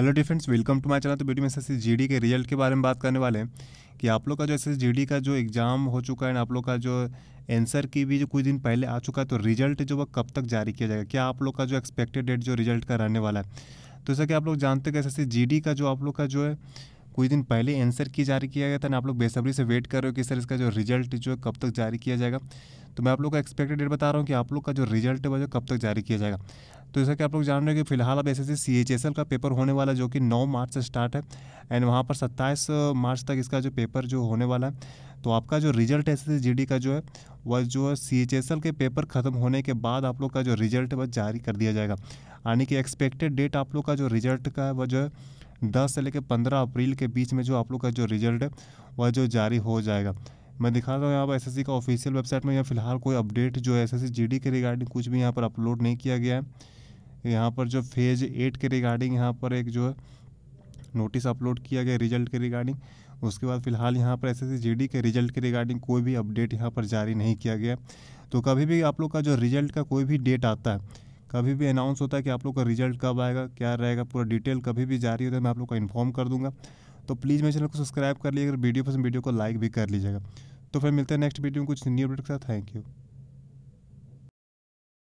hello the friends welcome to my channel तो बेटी में एस डी के रिजल्ट के बारे में बात करने वाले हैं कि आप लोग का जो एस जीडी का जो एग्ज़ाम हो चुका है आप लोग का जो आंसर की भी जो कुछ दिन पहले आ चुका है तो रिजल्ट जो वो कब तक जारी किया जाएगा क्या आप लोग का जो एक्सपेक्टेड डेट जो रिजल्ट का रहने वाला है तो जैसा कि आप लोग जानते हैं कि एस जी का जो आप लोग का जो है कुछ दिन पहले आंसर की जारी किया गया था ना आप लोग बेसब्री से वेट कर रहे हो कि सर इसका जो रिजल्ट जो है कब तक जारी किया जाएगा तो मैं आप लोग का एक्सपेक्टेड डेट बता रहा हूँ कि आप लोग का जो रिजल्ट है वो जो कब तक जारी किया जाएगा तो जैसा कि आप लोग जान रहे हो कि फिलहाल अब एस एस का पेपर होने वाला जो कि नौ मार्च से स्टार्ट है एंड वहाँ पर सत्ताईस मार्च तक इसका जो पेपर जो होने वाला है तो आपका जो रिजल्ट एस एस का जो है वह जो है सी के पेपर ख़त्म होने के बाद आप लोग का जो रिजल्ट है वह जारी कर दिया जाएगा यानी कि एक्सपेक्टेड डेट आप लोग का जो रिजल्ट का है वह जो है दस से लेकर पंद्रह अप्रैल के बीच में जो आप लोग का जो रिजल्ट है वह जो जारी हो जाएगा मैं दिखा रहा हूँ यहाँ पर एस का ऑफिशियल वेबसाइट में यहाँ फिलहाल कोई अपडेट जो है एस जीडी के रिगार्डिंग कुछ भी यहाँ पर अपलोड नहीं किया गया है यहाँ पर जो फेज एट के रिगार्डिंग यहाँ पर एक जो है नोटिस अपलोड किया गया रिजल्ट के रिगार्डिंग उसके बाद फिलहाल यहाँ पर एस एस के रिजल्ट के रिगार्डिंग कोई भी अपडेट यहाँ पर जारी नहीं किया गया तो कभी भी आप लोग का जो रिजल्ट का कोई भी डेट आता है कभी भी अनाउंस होता है कि आप लोग का रिजल्ट कब आएगा क्या रहेगा पूरा डिटेल कभी भी जारी होता है मैं आप लोग को इन्फॉर्म कर दूंगा तो प्लीज़ मेरे चैनल को सब्सक्राइब कर अगर वीडियो पसंद वीडियो को लाइक भी कर लीजिएगा तो फिर मिलते हैं नेक्स्ट वीडियो में कुछ न्यू अपडेट के साथ थैंक यू